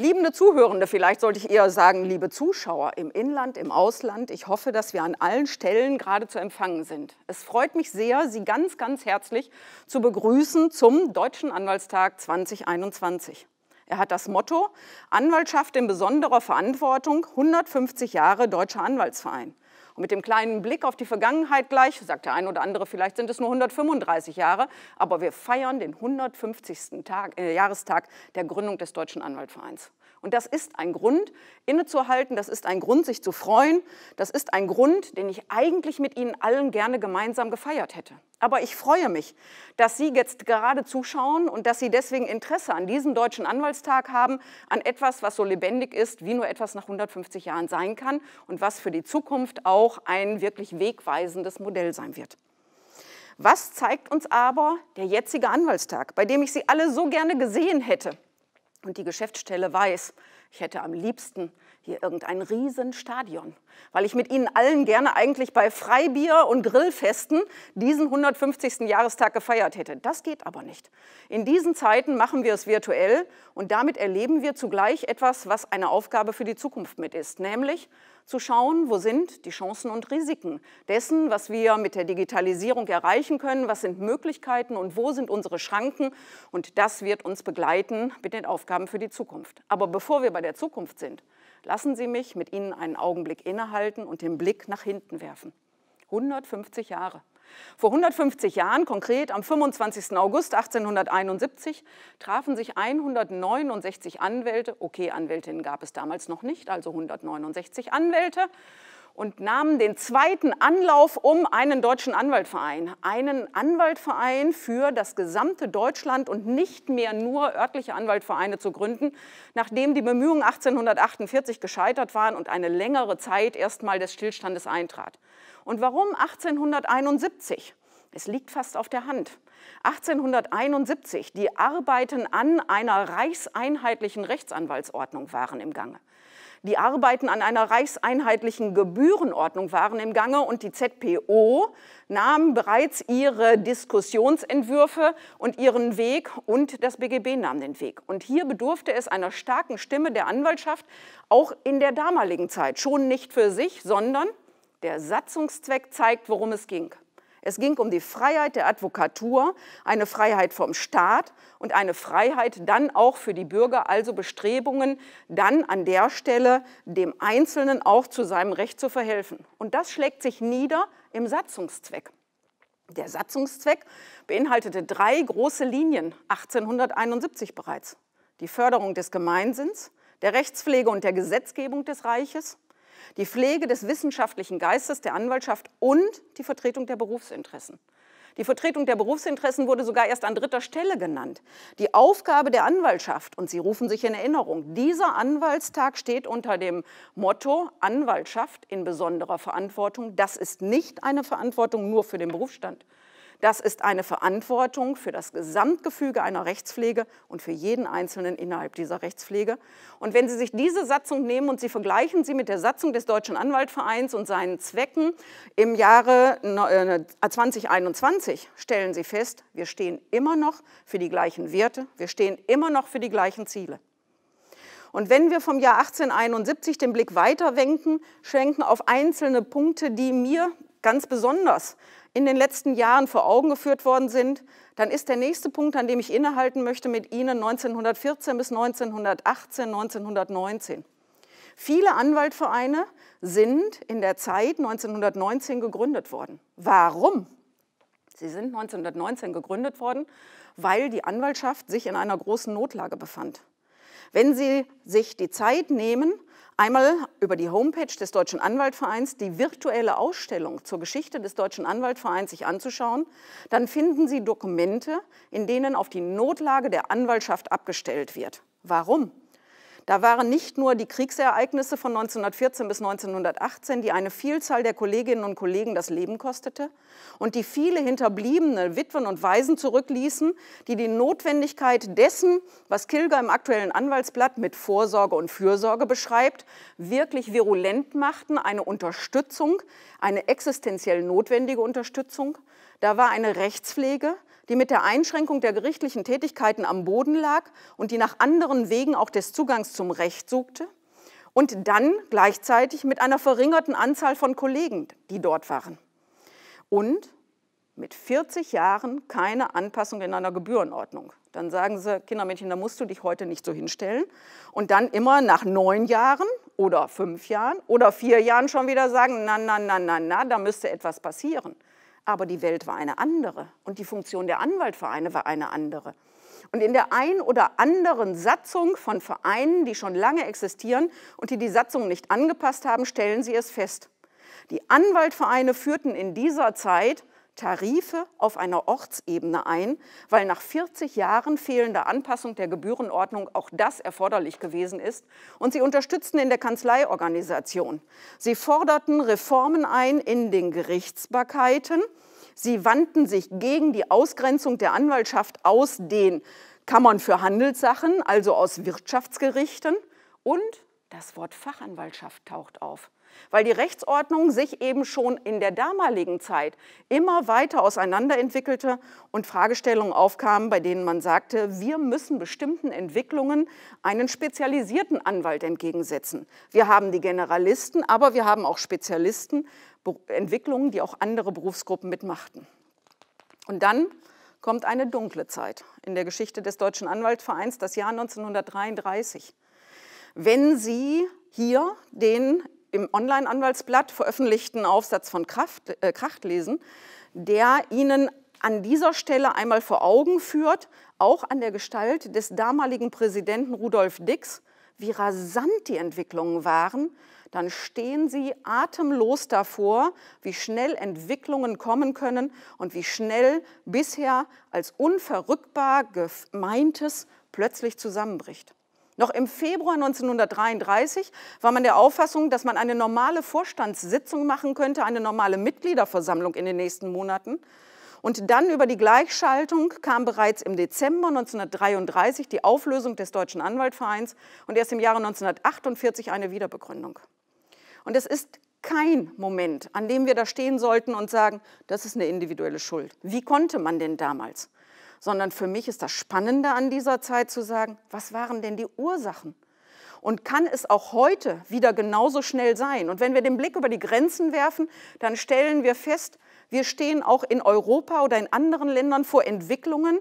Liebende Zuhörende, vielleicht sollte ich eher sagen, liebe Zuschauer im Inland, im Ausland, ich hoffe, dass wir an allen Stellen gerade zu empfangen sind. Es freut mich sehr, Sie ganz, ganz herzlich zu begrüßen zum Deutschen Anwaltstag 2021. Er hat das Motto Anwaltschaft in besonderer Verantwortung 150 Jahre Deutscher Anwaltsverein. Und mit dem kleinen Blick auf die Vergangenheit gleich, sagt der ein oder andere, vielleicht sind es nur 135 Jahre, aber wir feiern den 150. Tag, äh, Jahrestag der Gründung des Deutschen Anwaltvereins. Und das ist ein Grund, innezuhalten, das ist ein Grund, sich zu freuen, das ist ein Grund, den ich eigentlich mit Ihnen allen gerne gemeinsam gefeiert hätte. Aber ich freue mich, dass Sie jetzt gerade zuschauen und dass Sie deswegen Interesse an diesem Deutschen Anwaltstag haben, an etwas, was so lebendig ist, wie nur etwas nach 150 Jahren sein kann und was für die Zukunft auch ein wirklich wegweisendes Modell sein wird. Was zeigt uns aber der jetzige Anwaltstag, bei dem ich Sie alle so gerne gesehen hätte? und die Geschäftsstelle weiß, ich hätte am liebsten hier irgendein Riesenstadion, weil ich mit Ihnen allen gerne eigentlich bei Freibier und Grillfesten diesen 150. Jahrestag gefeiert hätte. Das geht aber nicht. In diesen Zeiten machen wir es virtuell und damit erleben wir zugleich etwas, was eine Aufgabe für die Zukunft mit ist, nämlich zu schauen, wo sind die Chancen und Risiken dessen, was wir mit der Digitalisierung erreichen können, was sind Möglichkeiten und wo sind unsere Schranken. Und das wird uns begleiten mit den Aufgaben für die Zukunft. Aber bevor wir bei der Zukunft sind, Lassen Sie mich mit Ihnen einen Augenblick innehalten und den Blick nach hinten werfen. 150 Jahre. Vor 150 Jahren, konkret am 25. August 1871, trafen sich 169 Anwälte, okay, Anwältinnen gab es damals noch nicht, also 169 Anwälte, und nahmen den zweiten Anlauf um einen deutschen Anwaltverein. Einen Anwaltverein für das gesamte Deutschland und nicht mehr nur örtliche Anwaltvereine zu gründen, nachdem die Bemühungen 1848 gescheitert waren und eine längere Zeit erstmal des Stillstandes eintrat. Und warum 1871? Es liegt fast auf der Hand. 1871, die Arbeiten an einer reichseinheitlichen Rechtsanwaltsordnung waren im Gange. Die Arbeiten an einer reichseinheitlichen Gebührenordnung waren im Gange und die ZPO nahm bereits ihre Diskussionsentwürfe und ihren Weg und das BGB nahm den Weg. Und hier bedurfte es einer starken Stimme der Anwaltschaft, auch in der damaligen Zeit, schon nicht für sich, sondern der Satzungszweck zeigt, worum es ging. Es ging um die Freiheit der Advokatur, eine Freiheit vom Staat und eine Freiheit dann auch für die Bürger, also Bestrebungen, dann an der Stelle dem Einzelnen auch zu seinem Recht zu verhelfen. Und das schlägt sich nieder im Satzungszweck. Der Satzungszweck beinhaltete drei große Linien 1871 bereits. Die Förderung des Gemeinsinns, der Rechtspflege und der Gesetzgebung des Reiches, die Pflege des wissenschaftlichen Geistes der Anwaltschaft und die Vertretung der Berufsinteressen. Die Vertretung der Berufsinteressen wurde sogar erst an dritter Stelle genannt. Die Aufgabe der Anwaltschaft, und Sie rufen sich in Erinnerung, dieser Anwaltstag steht unter dem Motto Anwaltschaft in besonderer Verantwortung. Das ist nicht eine Verantwortung nur für den Berufsstand, das ist eine Verantwortung für das Gesamtgefüge einer Rechtspflege und für jeden Einzelnen innerhalb dieser Rechtspflege. Und wenn Sie sich diese Satzung nehmen und Sie vergleichen sie mit der Satzung des Deutschen Anwaltvereins und seinen Zwecken im Jahre 2021, äh, äh, stellen Sie fest, wir stehen immer noch für die gleichen Werte, wir stehen immer noch für die gleichen Ziele. Und wenn wir vom Jahr 1871 den Blick weiter schenken auf einzelne Punkte, die mir ganz besonders in den letzten Jahren vor Augen geführt worden sind, dann ist der nächste Punkt, an dem ich innehalten möchte, mit Ihnen 1914 bis 1918, 1919. Viele Anwaltvereine sind in der Zeit 1919 gegründet worden. Warum? Sie sind 1919 gegründet worden, weil die Anwaltschaft sich in einer großen Notlage befand. Wenn Sie sich die Zeit nehmen, Einmal über die Homepage des Deutschen Anwaltvereins die virtuelle Ausstellung zur Geschichte des Deutschen Anwaltvereins sich anzuschauen. Dann finden Sie Dokumente, in denen auf die Notlage der Anwaltschaft abgestellt wird. Warum? Da waren nicht nur die Kriegsereignisse von 1914 bis 1918, die eine Vielzahl der Kolleginnen und Kollegen das Leben kostete und die viele hinterbliebene Witwen und Waisen zurückließen, die die Notwendigkeit dessen, was Kilger im aktuellen Anwaltsblatt mit Vorsorge und Fürsorge beschreibt, wirklich virulent machten, eine Unterstützung, eine existenziell notwendige Unterstützung. Da war eine Rechtspflege, die mit der Einschränkung der gerichtlichen Tätigkeiten am Boden lag und die nach anderen Wegen auch des Zugangs zum Recht suchte und dann gleichzeitig mit einer verringerten Anzahl von Kollegen, die dort waren. Und mit 40 Jahren keine Anpassung in einer Gebührenordnung. Dann sagen sie, Kindermädchen, da musst du dich heute nicht so hinstellen. Und dann immer nach neun Jahren oder fünf Jahren oder vier Jahren schon wieder sagen, na, na, na, na, na, da müsste etwas passieren aber die Welt war eine andere und die Funktion der Anwaltvereine war eine andere. Und in der ein oder anderen Satzung von Vereinen, die schon lange existieren und die die Satzung nicht angepasst haben, stellen sie es fest. Die Anwaltvereine führten in dieser Zeit Tarife auf einer Ortsebene ein, weil nach 40 Jahren fehlender Anpassung der Gebührenordnung auch das erforderlich gewesen ist. Und sie unterstützten in der Kanzleiorganisation. Sie forderten Reformen ein in den Gerichtsbarkeiten. Sie wandten sich gegen die Ausgrenzung der Anwaltschaft aus den Kammern für Handelssachen, also aus Wirtschaftsgerichten. Und das Wort Fachanwaltschaft taucht auf, weil die Rechtsordnung sich eben schon in der damaligen Zeit immer weiter auseinanderentwickelte und Fragestellungen aufkamen, bei denen man sagte, wir müssen bestimmten Entwicklungen einen spezialisierten Anwalt entgegensetzen. Wir haben die Generalisten, aber wir haben auch Spezialisten, Entwicklungen, die auch andere Berufsgruppen mitmachten. Und dann kommt eine dunkle Zeit in der Geschichte des Deutschen Anwaltvereins, das Jahr 1933 wenn Sie hier den im Online-Anwaltsblatt veröffentlichten Aufsatz von Kraft, äh, Kracht lesen, der Ihnen an dieser Stelle einmal vor Augen führt, auch an der Gestalt des damaligen Präsidenten Rudolf Dix, wie rasant die Entwicklungen waren, dann stehen Sie atemlos davor, wie schnell Entwicklungen kommen können und wie schnell bisher als unverrückbar gemeintes plötzlich zusammenbricht. Noch im Februar 1933 war man der Auffassung, dass man eine normale Vorstandssitzung machen könnte, eine normale Mitgliederversammlung in den nächsten Monaten. Und dann über die Gleichschaltung kam bereits im Dezember 1933 die Auflösung des Deutschen Anwaltvereins und erst im Jahre 1948 eine Wiederbegründung. Und es ist kein Moment, an dem wir da stehen sollten und sagen, das ist eine individuelle Schuld. Wie konnte man denn damals? sondern für mich ist das Spannende an dieser Zeit zu sagen, was waren denn die Ursachen? Und kann es auch heute wieder genauso schnell sein? Und wenn wir den Blick über die Grenzen werfen, dann stellen wir fest, wir stehen auch in Europa oder in anderen Ländern vor Entwicklungen,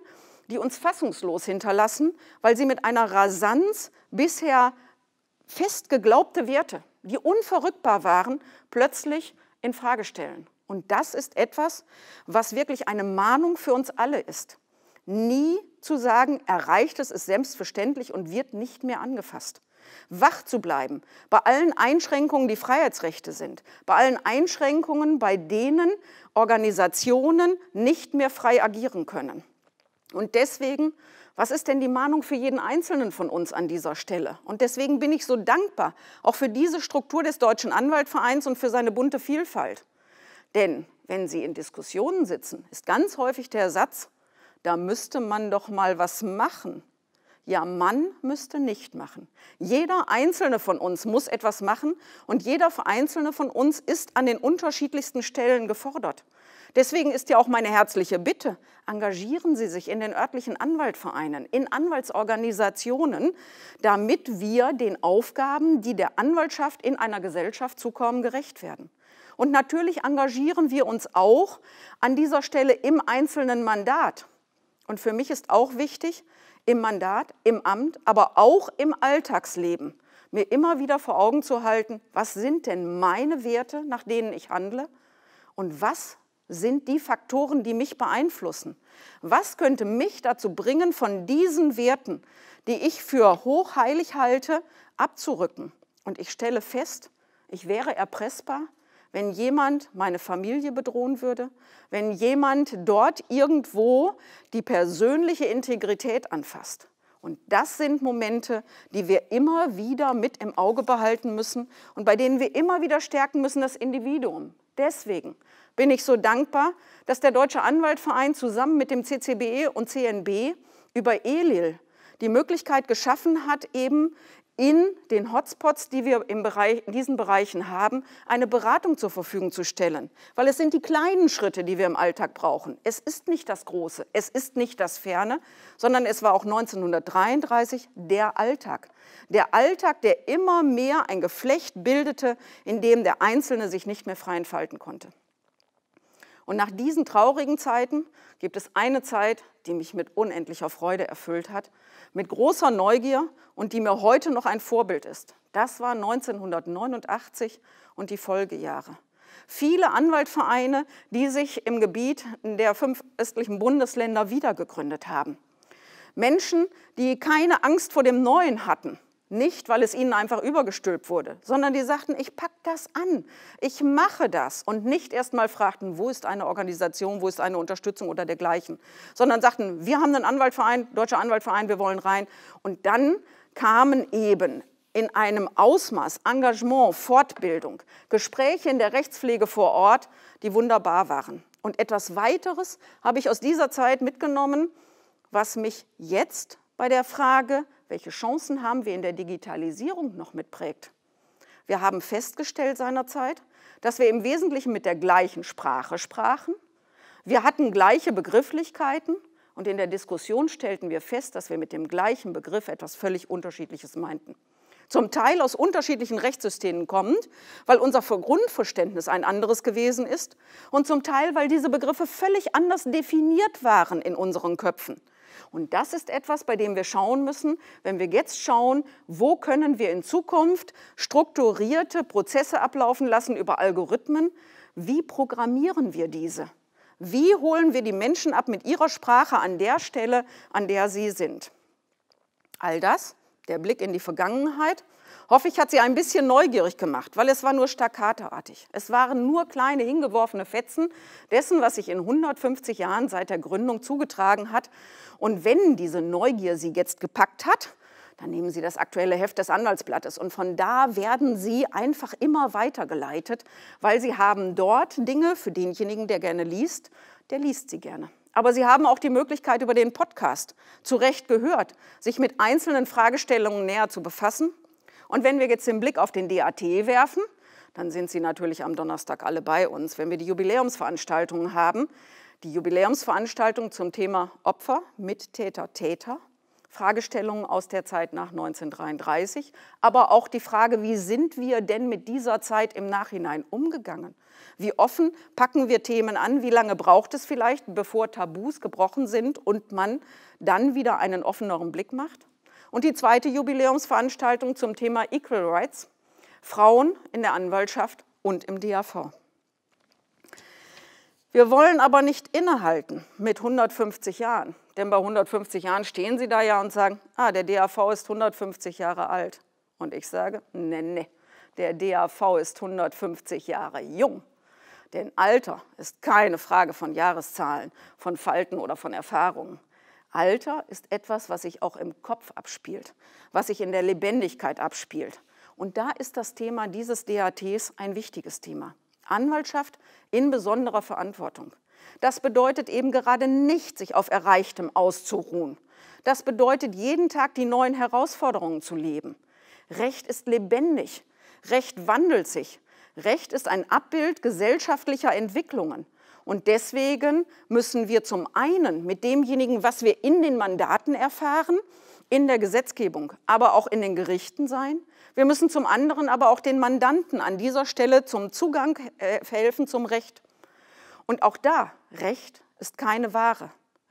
die uns fassungslos hinterlassen, weil sie mit einer Rasanz bisher fest geglaubte Werte, die unverrückbar waren, plötzlich in Frage stellen. Und das ist etwas, was wirklich eine Mahnung für uns alle ist. Nie zu sagen, erreicht es, ist selbstverständlich und wird nicht mehr angefasst. Wach zu bleiben bei allen Einschränkungen, die Freiheitsrechte sind, bei allen Einschränkungen, bei denen Organisationen nicht mehr frei agieren können. Und deswegen, was ist denn die Mahnung für jeden Einzelnen von uns an dieser Stelle? Und deswegen bin ich so dankbar, auch für diese Struktur des Deutschen Anwaltvereins und für seine bunte Vielfalt. Denn wenn Sie in Diskussionen sitzen, ist ganz häufig der Satz, da müsste man doch mal was machen. Ja, man müsste nicht machen. Jeder Einzelne von uns muss etwas machen und jeder Einzelne von uns ist an den unterschiedlichsten Stellen gefordert. Deswegen ist ja auch meine herzliche Bitte, engagieren Sie sich in den örtlichen Anwaltvereinen, in Anwaltsorganisationen, damit wir den Aufgaben, die der Anwaltschaft in einer Gesellschaft zukommen, gerecht werden. Und natürlich engagieren wir uns auch an dieser Stelle im einzelnen Mandat. Und für mich ist auch wichtig, im Mandat, im Amt, aber auch im Alltagsleben, mir immer wieder vor Augen zu halten, was sind denn meine Werte, nach denen ich handle und was sind die Faktoren, die mich beeinflussen. Was könnte mich dazu bringen, von diesen Werten, die ich für hochheilig halte, abzurücken? Und ich stelle fest, ich wäre erpressbar, wenn jemand meine Familie bedrohen würde, wenn jemand dort irgendwo die persönliche Integrität anfasst. Und das sind Momente, die wir immer wieder mit im Auge behalten müssen und bei denen wir immer wieder stärken müssen das Individuum. Deswegen bin ich so dankbar, dass der Deutsche Anwaltverein zusammen mit dem CCBE und CNB über ELIL die Möglichkeit geschaffen hat, eben in den Hotspots, die wir Bereich, in diesen Bereichen haben, eine Beratung zur Verfügung zu stellen. Weil es sind die kleinen Schritte, die wir im Alltag brauchen. Es ist nicht das Große, es ist nicht das Ferne, sondern es war auch 1933 der Alltag. Der Alltag, der immer mehr ein Geflecht bildete, in dem der Einzelne sich nicht mehr frei entfalten konnte. Und nach diesen traurigen Zeiten gibt es eine Zeit, die mich mit unendlicher Freude erfüllt hat, mit großer Neugier und die mir heute noch ein Vorbild ist. Das war 1989 und die Folgejahre. Viele Anwaltvereine, die sich im Gebiet der fünf östlichen Bundesländer wiedergegründet haben. Menschen, die keine Angst vor dem Neuen hatten, nicht, weil es ihnen einfach übergestülpt wurde, sondern die sagten, ich packe das an, ich mache das. Und nicht erst mal fragten, wo ist eine Organisation, wo ist eine Unterstützung oder dergleichen, sondern sagten, wir haben einen Anwaltverein, Deutscher Anwaltverein, wir wollen rein. Und dann kamen eben in einem Ausmaß Engagement, Fortbildung, Gespräche in der Rechtspflege vor Ort, die wunderbar waren. Und etwas weiteres habe ich aus dieser Zeit mitgenommen, was mich jetzt bei der Frage welche Chancen haben wir in der Digitalisierung noch mitprägt. Wir haben festgestellt seinerzeit, dass wir im Wesentlichen mit der gleichen Sprache sprachen. Wir hatten gleiche Begrifflichkeiten und in der Diskussion stellten wir fest, dass wir mit dem gleichen Begriff etwas völlig Unterschiedliches meinten. Zum Teil aus unterschiedlichen Rechtssystemen kommend, weil unser Grundverständnis ein anderes gewesen ist und zum Teil, weil diese Begriffe völlig anders definiert waren in unseren Köpfen. Und das ist etwas, bei dem wir schauen müssen, wenn wir jetzt schauen, wo können wir in Zukunft strukturierte Prozesse ablaufen lassen über Algorithmen, wie programmieren wir diese? Wie holen wir die Menschen ab mit ihrer Sprache an der Stelle, an der sie sind? All das, der Blick in die Vergangenheit, Hoffig hat sie ein bisschen neugierig gemacht, weil es war nur staccatoartig. Es waren nur kleine hingeworfene Fetzen dessen, was sich in 150 Jahren seit der Gründung zugetragen hat. Und wenn diese Neugier sie jetzt gepackt hat, dann nehmen Sie das aktuelle Heft des Anwaltsblattes und von da werden Sie einfach immer weitergeleitet, weil Sie haben dort Dinge für denjenigen, der gerne liest, der liest sie gerne. Aber Sie haben auch die Möglichkeit, über den Podcast zu Recht gehört, sich mit einzelnen Fragestellungen näher zu befassen und wenn wir jetzt den Blick auf den DAT werfen, dann sind Sie natürlich am Donnerstag alle bei uns. Wenn wir die Jubiläumsveranstaltungen haben, die Jubiläumsveranstaltung zum Thema Opfer, Mittäter, Täter, Fragestellungen aus der Zeit nach 1933, aber auch die Frage, wie sind wir denn mit dieser Zeit im Nachhinein umgegangen? Wie offen packen wir Themen an? Wie lange braucht es vielleicht, bevor Tabus gebrochen sind und man dann wieder einen offeneren Blick macht? und die zweite Jubiläumsveranstaltung zum Thema Equal Rights, Frauen in der Anwaltschaft und im DAV. Wir wollen aber nicht innehalten mit 150 Jahren, denn bei 150 Jahren stehen Sie da ja und sagen, ah, der DAV ist 150 Jahre alt. Und ich sage, nee, nee, der DAV ist 150 Jahre jung. Denn Alter ist keine Frage von Jahreszahlen, von Falten oder von Erfahrungen. Alter ist etwas, was sich auch im Kopf abspielt, was sich in der Lebendigkeit abspielt. Und da ist das Thema dieses DATs ein wichtiges Thema. Anwaltschaft in besonderer Verantwortung. Das bedeutet eben gerade nicht, sich auf Erreichtem auszuruhen. Das bedeutet, jeden Tag die neuen Herausforderungen zu leben. Recht ist lebendig. Recht wandelt sich. Recht ist ein Abbild gesellschaftlicher Entwicklungen. Und deswegen müssen wir zum einen mit demjenigen, was wir in den Mandaten erfahren, in der Gesetzgebung, aber auch in den Gerichten sein. Wir müssen zum anderen aber auch den Mandanten an dieser Stelle zum Zugang verhelfen äh, zum Recht. Und auch da, Recht ist keine Ware.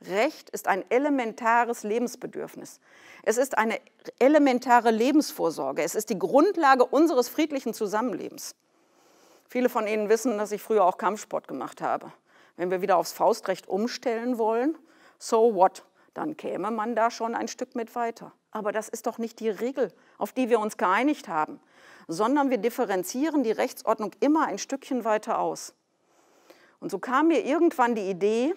Recht ist ein elementares Lebensbedürfnis. Es ist eine elementare Lebensvorsorge. Es ist die Grundlage unseres friedlichen Zusammenlebens. Viele von Ihnen wissen, dass ich früher auch Kampfsport gemacht habe. Wenn wir wieder aufs Faustrecht umstellen wollen, so what? Dann käme man da schon ein Stück mit weiter. Aber das ist doch nicht die Regel, auf die wir uns geeinigt haben, sondern wir differenzieren die Rechtsordnung immer ein Stückchen weiter aus. Und so kam mir irgendwann die Idee,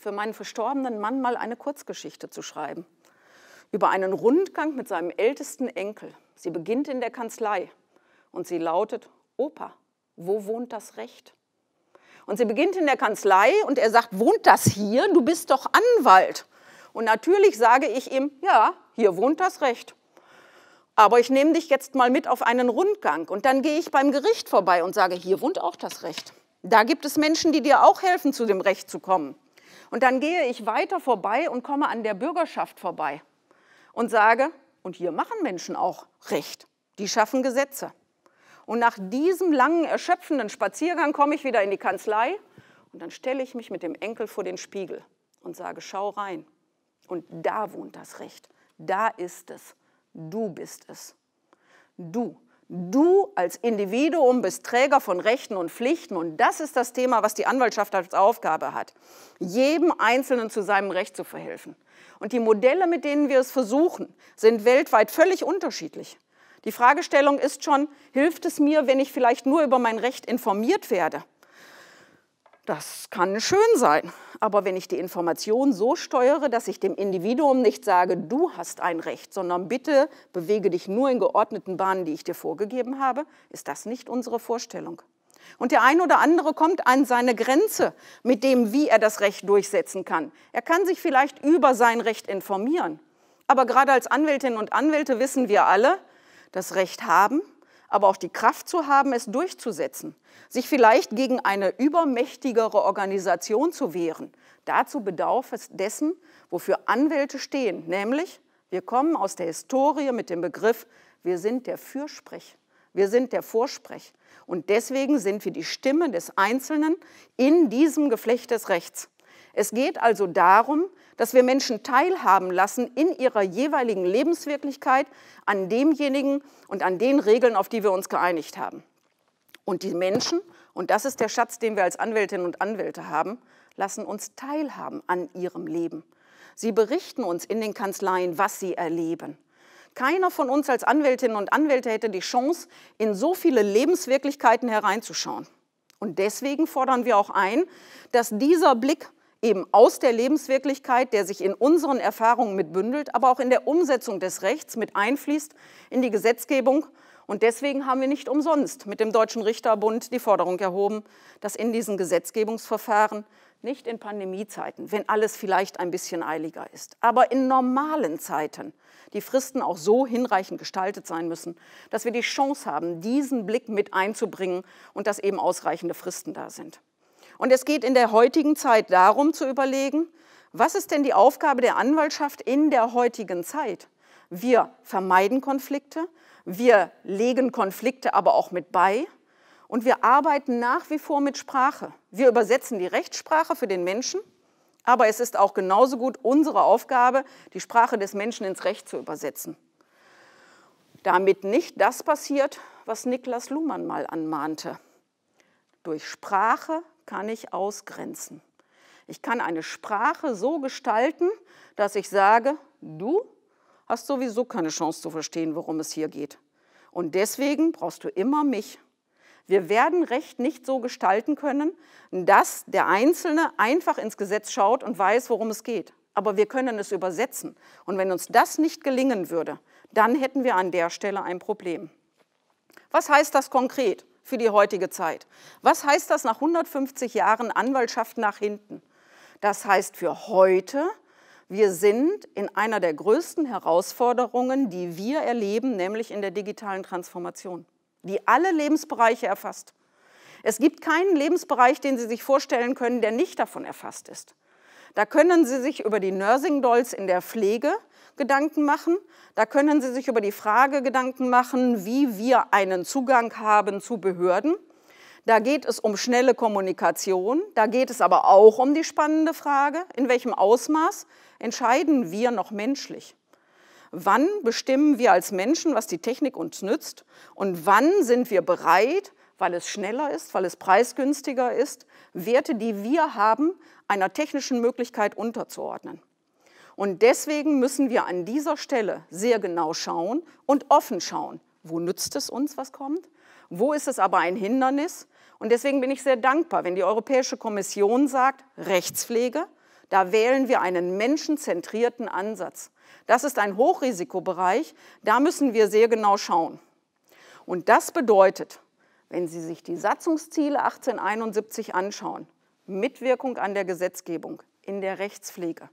für meinen verstorbenen Mann mal eine Kurzgeschichte zu schreiben. Über einen Rundgang mit seinem ältesten Enkel. Sie beginnt in der Kanzlei und sie lautet, Opa, wo wohnt das Recht? Und sie beginnt in der Kanzlei und er sagt, wohnt das hier? Du bist doch Anwalt. Und natürlich sage ich ihm, ja, hier wohnt das Recht. Aber ich nehme dich jetzt mal mit auf einen Rundgang und dann gehe ich beim Gericht vorbei und sage, hier wohnt auch das Recht. Da gibt es Menschen, die dir auch helfen, zu dem Recht zu kommen. Und dann gehe ich weiter vorbei und komme an der Bürgerschaft vorbei und sage, und hier machen Menschen auch Recht. Die schaffen Gesetze. Und nach diesem langen, erschöpfenden Spaziergang komme ich wieder in die Kanzlei und dann stelle ich mich mit dem Enkel vor den Spiegel und sage, schau rein. Und da wohnt das Recht. Da ist es. Du bist es. Du. Du als Individuum bist Träger von Rechten und Pflichten und das ist das Thema, was die Anwaltschaft als Aufgabe hat, jedem Einzelnen zu seinem Recht zu verhelfen. Und die Modelle, mit denen wir es versuchen, sind weltweit völlig unterschiedlich. Die Fragestellung ist schon, hilft es mir, wenn ich vielleicht nur über mein Recht informiert werde? Das kann schön sein, aber wenn ich die Information so steuere, dass ich dem Individuum nicht sage, du hast ein Recht, sondern bitte bewege dich nur in geordneten Bahnen, die ich dir vorgegeben habe, ist das nicht unsere Vorstellung. Und der ein oder andere kommt an seine Grenze mit dem, wie er das Recht durchsetzen kann. Er kann sich vielleicht über sein Recht informieren. Aber gerade als Anwältinnen und Anwälte wissen wir alle, das Recht haben, aber auch die Kraft zu haben, es durchzusetzen, sich vielleicht gegen eine übermächtigere Organisation zu wehren. Dazu bedarf es dessen, wofür Anwälte stehen, nämlich wir kommen aus der Historie mit dem Begriff, wir sind der Fürsprech, wir sind der Vorsprech. Und deswegen sind wir die Stimme des Einzelnen in diesem Geflecht des Rechts. Es geht also darum, dass wir Menschen teilhaben lassen in ihrer jeweiligen Lebenswirklichkeit an demjenigen und an den Regeln, auf die wir uns geeinigt haben. Und die Menschen, und das ist der Schatz, den wir als Anwältinnen und Anwälte haben, lassen uns teilhaben an ihrem Leben. Sie berichten uns in den Kanzleien, was sie erleben. Keiner von uns als Anwältinnen und Anwälte hätte die Chance, in so viele Lebenswirklichkeiten hereinzuschauen. Und deswegen fordern wir auch ein, dass dieser Blick eben aus der Lebenswirklichkeit, der sich in unseren Erfahrungen mitbündelt, aber auch in der Umsetzung des Rechts mit einfließt in die Gesetzgebung. Und deswegen haben wir nicht umsonst mit dem Deutschen Richterbund die Forderung erhoben, dass in diesen Gesetzgebungsverfahren nicht in Pandemiezeiten, wenn alles vielleicht ein bisschen eiliger ist, aber in normalen Zeiten die Fristen auch so hinreichend gestaltet sein müssen, dass wir die Chance haben, diesen Blick mit einzubringen und dass eben ausreichende Fristen da sind. Und es geht in der heutigen Zeit darum zu überlegen, was ist denn die Aufgabe der Anwaltschaft in der heutigen Zeit? Wir vermeiden Konflikte, wir legen Konflikte aber auch mit bei und wir arbeiten nach wie vor mit Sprache. Wir übersetzen die Rechtssprache für den Menschen, aber es ist auch genauso gut unsere Aufgabe, die Sprache des Menschen ins Recht zu übersetzen. Damit nicht das passiert, was Niklas Luhmann mal anmahnte. Durch Sprache kann ich ausgrenzen. Ich kann eine Sprache so gestalten, dass ich sage, du hast sowieso keine Chance zu verstehen, worum es hier geht. Und deswegen brauchst du immer mich. Wir werden Recht nicht so gestalten können, dass der Einzelne einfach ins Gesetz schaut und weiß, worum es geht. Aber wir können es übersetzen. Und wenn uns das nicht gelingen würde, dann hätten wir an der Stelle ein Problem. Was heißt das konkret? für die heutige Zeit. Was heißt das nach 150 Jahren Anwaltschaft nach hinten? Das heißt für heute, wir sind in einer der größten Herausforderungen, die wir erleben, nämlich in der digitalen Transformation, die alle Lebensbereiche erfasst. Es gibt keinen Lebensbereich, den Sie sich vorstellen können, der nicht davon erfasst ist. Da können Sie sich über die Nursing Dolls in der Pflege Gedanken machen. Da können Sie sich über die Frage Gedanken machen, wie wir einen Zugang haben zu Behörden. Da geht es um schnelle Kommunikation, da geht es aber auch um die spannende Frage, in welchem Ausmaß entscheiden wir noch menschlich? Wann bestimmen wir als Menschen, was die Technik uns nützt? Und wann sind wir bereit, weil es schneller ist, weil es preisgünstiger ist, Werte, die wir haben, einer technischen Möglichkeit unterzuordnen? Und deswegen müssen wir an dieser Stelle sehr genau schauen und offen schauen, wo nützt es uns, was kommt, wo ist es aber ein Hindernis. Und deswegen bin ich sehr dankbar, wenn die Europäische Kommission sagt, Rechtspflege, da wählen wir einen menschenzentrierten Ansatz. Das ist ein Hochrisikobereich, da müssen wir sehr genau schauen. Und das bedeutet, wenn Sie sich die Satzungsziele 1871 anschauen, Mitwirkung an der Gesetzgebung in der Rechtspflege,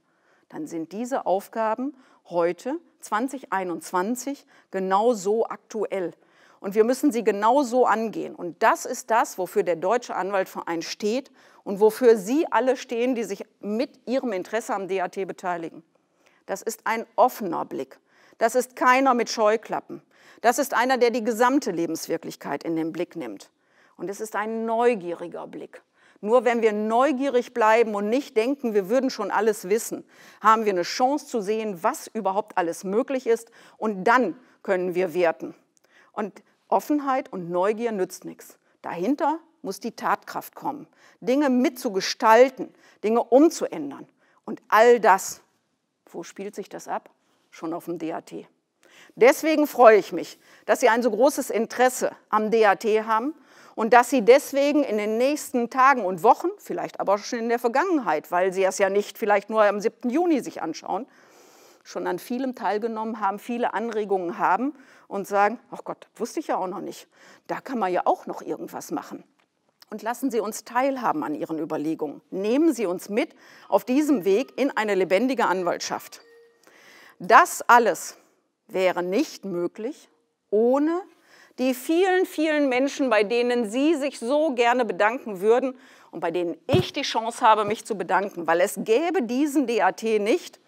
dann sind diese Aufgaben heute 2021 genauso aktuell. Und wir müssen sie genauso angehen. Und das ist das, wofür der Deutsche Anwaltverein steht und wofür Sie alle stehen, die sich mit Ihrem Interesse am DAT beteiligen. Das ist ein offener Blick. Das ist keiner mit Scheuklappen. Das ist einer, der die gesamte Lebenswirklichkeit in den Blick nimmt. Und es ist ein neugieriger Blick. Nur wenn wir neugierig bleiben und nicht denken, wir würden schon alles wissen, haben wir eine Chance zu sehen, was überhaupt alles möglich ist und dann können wir werten. Und Offenheit und Neugier nützt nichts. Dahinter muss die Tatkraft kommen, Dinge mitzugestalten, Dinge umzuändern. Und all das, wo spielt sich das ab? Schon auf dem DAT. Deswegen freue ich mich, dass Sie ein so großes Interesse am DAT haben und dass sie deswegen in den nächsten Tagen und Wochen, vielleicht aber schon in der Vergangenheit, weil sie es ja nicht vielleicht nur am 7. Juni sich anschauen, schon an vielem teilgenommen haben, viele Anregungen haben und sagen, ach Gott, wusste ich ja auch noch nicht, da kann man ja auch noch irgendwas machen. Und lassen Sie uns teilhaben an Ihren Überlegungen. Nehmen Sie uns mit auf diesem Weg in eine lebendige Anwaltschaft. Das alles wäre nicht möglich ohne die vielen, vielen Menschen, bei denen Sie sich so gerne bedanken würden und bei denen ich die Chance habe, mich zu bedanken, weil es gäbe diesen DAT nicht,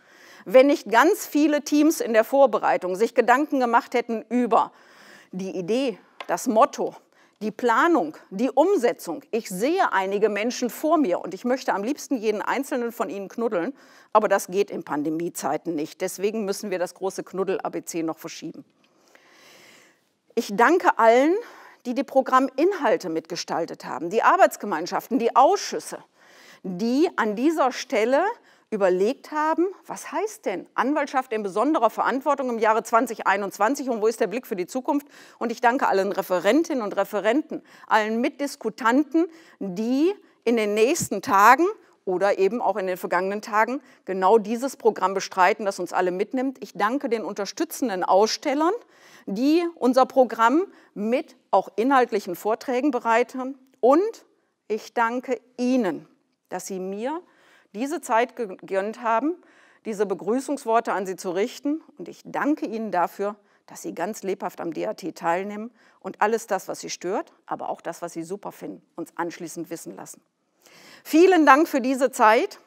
wenn nicht ganz viele Teams in der Vorbereitung sich Gedanken gemacht hätten über die Idee, das Motto, die Planung, die Umsetzung. Ich sehe einige Menschen vor mir und ich möchte am liebsten jeden einzelnen von ihnen knuddeln, aber das geht in Pandemiezeiten nicht. Deswegen müssen wir das große Knuddel-ABC noch verschieben. Ich danke allen, die die Programminhalte mitgestaltet haben, die Arbeitsgemeinschaften, die Ausschüsse, die an dieser Stelle überlegt haben, was heißt denn Anwaltschaft in besonderer Verantwortung im Jahre 2021 und wo ist der Blick für die Zukunft? Und ich danke allen Referentinnen und Referenten, allen Mitdiskutanten, die in den nächsten Tagen oder eben auch in den vergangenen Tagen genau dieses Programm bestreiten, das uns alle mitnimmt. Ich danke den unterstützenden Ausstellern, die unser Programm mit auch inhaltlichen Vorträgen bereiten. Und ich danke Ihnen, dass Sie mir diese Zeit gegönnt haben, diese Begrüßungsworte an Sie zu richten. Und ich danke Ihnen dafür, dass Sie ganz lebhaft am DAT teilnehmen und alles das, was Sie stört, aber auch das, was Sie super finden, uns anschließend wissen lassen. Vielen Dank für diese Zeit.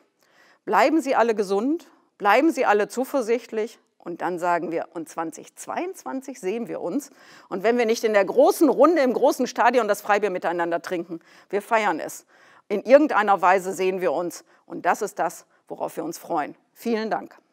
Bleiben Sie alle gesund, bleiben Sie alle zuversichtlich und dann sagen wir, und 2022 sehen wir uns. Und wenn wir nicht in der großen Runde im großen Stadion das Freibier miteinander trinken, wir feiern es. In irgendeiner Weise sehen wir uns. Und das ist das, worauf wir uns freuen. Vielen Dank.